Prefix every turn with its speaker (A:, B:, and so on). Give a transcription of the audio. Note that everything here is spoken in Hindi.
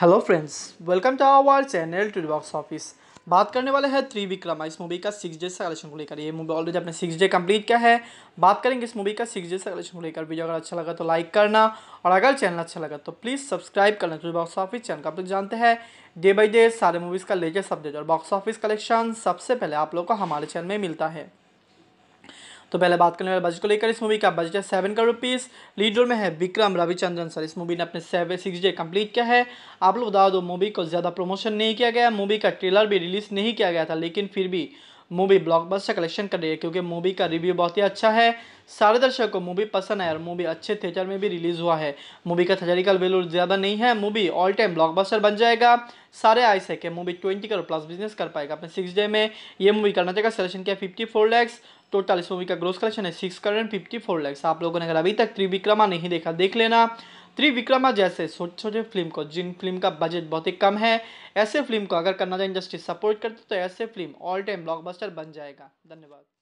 A: hello friends welcome to our channel to box office बात करने वाले हैं त्रिविक्रमा इस मूवी का सिक्स डे से कलेक्शन को लेकर ये मूवी ऑलरेडी अपने सिक्स डे कंप्लीट किया है बात करेंगे इस मूवी का सिक्स डे से कलेक्शन को लेकर वीडियो अगर अच्छा लगा तो लाइक करना और अगर चैनल अच्छा लगा तो प्लीज़ सब्सक्राइब करना टू बॉक्स ऑफिस चैनल का आप जानते हैं डे बाई डे सारे मूवीज़ का लेटेस्ट अपडेट और बॉक्स ऑफिस कलेक्शन सबसे पहले आप लोग को हमारे चैनल में मिलता है तो पहले बात करने वाले बजट को लेकर इस मूवी का बजट है seven crore rupees lead role में है विक्रम रविचंद्रन सर इस मूवी ने अपने सेवन सिक्स डे कंप्लीट किया है आप लोग बता दो मूवी को ज़्यादा प्रमोशन नहीं किया गया मूवी का ट्रेलर भी रिलीज़ नहीं किया गया था लेकिन फिर भी मूवी ब्लॉकबस्टर कलेक्शन कर रही है क्योंकि मूवी का रिव्यू बहुत ही अच्छा है सारे दर्शक को मूवी पसंद है और मूवी अच्छे थिएटर में भी रिलीज़ हुआ है मूवी का थजरिकल वैल्यू ज़्यादा नहीं है मूवी ऑल टाइम ब्लॉकबस्टर बन जाएगा सारे आई से movie twenty crore plus business कर पाएगा अपने सिक्स डे में ये मूवी करना चाहेगा सलेक्शन किया फिफ्टी फोर लैक्स टोटल इस मूवी का ग्रोस कलेक्शन है सिक्स करेंट फिफ्टी फोर लैक्स आप लोगों ने अगर अभी तक त्रिविक्रमा नहीं देखा देख लेना त्रिविक्रमा जैसे छोटे छोटे फिल्म को जिन फिल्म का बजट बहुत ही कम है ऐसे फिल्म को अगर कन्नड़ा इंडस्ट्री सपोर्ट करते तो ऐसे फिल्म ऑल टाइम ब्लॉकबस्टर बन जाएगा धन्यवाद